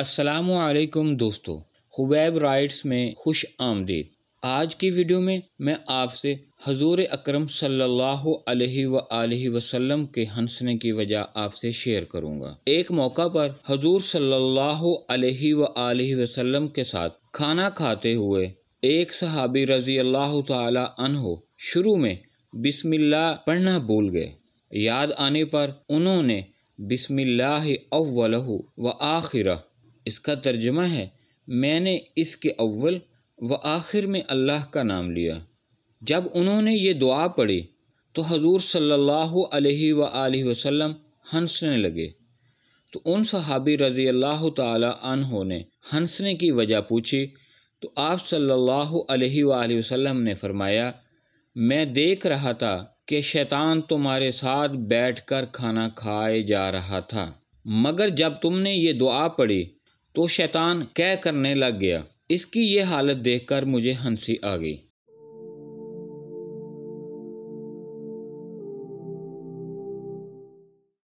असलकुम दोस्तों हुबैब राइट्स में खुश आमदीद आज की वीडियो में मैं आपसे हजूर अक्रम सल्लल्लाहु वसल्लम के हंसने की वजह आपसे शेयर करूंगा एक मौका पर हजूर सल्लल्लाहु वसल्लम के साथ खाना खाते हुए एक सहाबी रज़ी अल्लाह तहो शुरू में बिस्मिल्ला पढ़ना भूल गए याद आने पर उन्होंने बिस्मिल्लाह अव्वलहु व आखिरा इसका तर्जमा है मैंने इसके अव्वल व आखिर में अल्लाह का नाम लिया जब उन्होंने ये दुआ पढ़ी तो हजूर सल्लल्लाहु अलैहि व वसल्लम हंसने लगे तो उन सहाबी रज़ी अल्लाह तहों ने हंसने की वजह पूछी तो आप सल्लल्लाहु अलैहि वसल्लम ने फरमाया मैं देख रहा था कि शैतान तुम्हारे साथ बैठकर खाना खाए जा रहा था मगर जब तुमने ये दुआ पढ़ी तो शैतान कह करने लग गया इसकी ये हालत देखकर मुझे हंसी आ गई